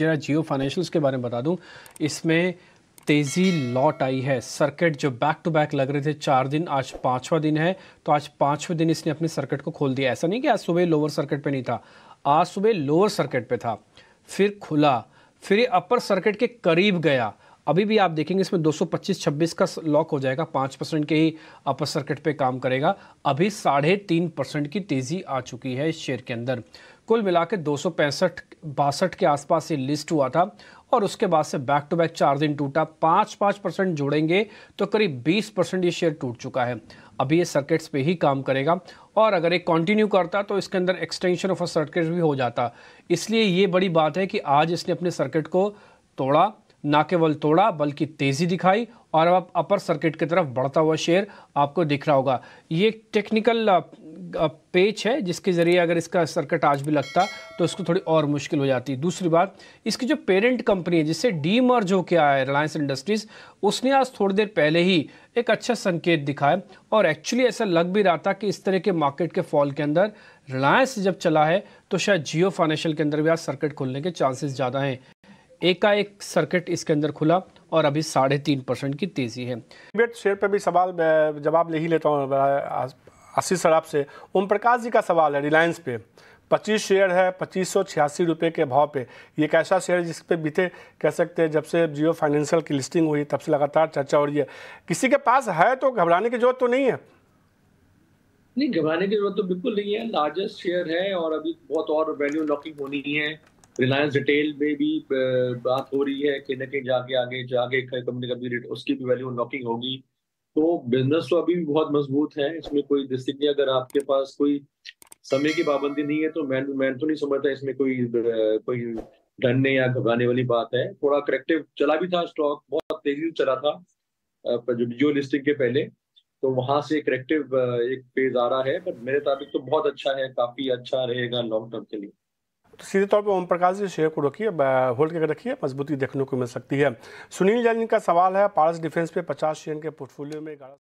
जरा जियो फाइनेंशियल्स के बारे में बता दूं इसमें तेज़ी लौट आई है सर्किट जो बैक टू बैक लग रहे थे चार दिन आज पांचवा दिन है तो आज पांचवें दिन इसने अपने सर्किट को खोल दिया ऐसा नहीं कि आज सुबह लोअर सर्किट पे नहीं था आज सुबह लोअर सर्किट पे था फिर खुला फिर ये अपर सर्किट के करीब गया अभी भी आप देखेंगे इसमें 225-26 का लॉक हो जाएगा पाँच परसेंट के ही अपर सर्किट पे काम करेगा अभी साढ़े तीन परसेंट की तेज़ी आ चुकी है इस शेयर के अंदर कुल मिला के दो बासठ के आसपास ये लिस्ट हुआ था और उसके बाद से बैक टू बैक चार दिन टूटा पाँच पाँच परसेंट जोड़ेंगे तो करीब बीस परसेंट ये शेयर टूट चुका है अभी ये सर्किट्स पे ही काम करेगा और अगर ये कंटिन्यू करता तो इसके अंदर एक्सटेंशन ऑफ अ सर्किट भी हो जाता इसलिए ये बड़ी बात है कि आज इसने अपने सर्किट को तोड़ा ना केवल तोड़ा बल्कि तेज़ी दिखाई और अब अपर सर्किट की तरफ बढ़ता हुआ शेयर आपको दिख रहा होगा ये एक टेक्निकल पेच है जिसके ज़रिए अगर इसका सर्किट आज भी लगता तो इसको थोड़ी और मुश्किल हो जाती दूसरी बात इसकी जो पेरेंट कंपनी है जिससे डी मर्ज होकर आया है रिलायंस इंडस्ट्रीज़ उसने आज थोड़ी देर पहले ही एक अच्छा संकेत दिखाया और एक्चुअली ऐसा लग भी रहा था कि इस तरह के मार्केट के फॉल के अंदर रिलायंस जब चला है तो शायद जियो फाइनेंशियल के अंदर भी आज सर्किट खुलने के चांसेस ज़्यादा हैं एकाएक एक सर्किट इसके अंदर खुला और अभी साढ़े तीन परसेंट की तेजी है शेयर पर भी सवाल जवाब ले ही लेता हूँ आशीष सर आपसे ओम प्रकाश जी का सवाल है रिलायंस पे पच्चीस शेयर है पच्चीस सौ छियासी रुपये के भाव पे ये कैसा शेयर जिस पे बीते कह सकते हैं जब से जियो फाइनेंशियल की लिस्टिंग हुई तब से लगातार चर्चा हो रही है किसी के पास है तो घबराने की जरूरत तो नहीं है नहीं घबराने की जरूरत तो बिल्कुल नहीं है लार्जेस्ट शेयर है और अभी बहुत और वैल्यू लॉकिंग होनी है रिलायंस रिटेल में भी बात हो रही है कि न कहीं जाके आगे जाके कंपनी का भी उसकी भी वैल्यू नॉकिंग होगी तो बिजनेस तो अभी भी बहुत मजबूत है इसमें कोई दिस्तिक नहीं अगर आपके पास कोई समय की पाबंदी नहीं है तो मैं मैं तो नहीं समझता इसमें कोई कोई डरने या घबराने वाली बात है थोड़ा करेक्टिव चला भी था स्टॉक बहुत तेजी से चला था जो जियो लिस्टिंग के पहले तो वहां से करेक्टिव एक पेज आ रहा है पर मेरे ताबिक तो बहुत अच्छा है काफी अच्छा रहेगा लॉन्ग टर्म के लिए तो सीधे तौर पर ओम प्रकाश जी शेयर को रखिए होल्ड करके रखिए मजबूती देखने को मिल सकती है सुनील जैन का सवाल है पारस डिफेंस पे पचास शेयर के पोर्टफोलियो में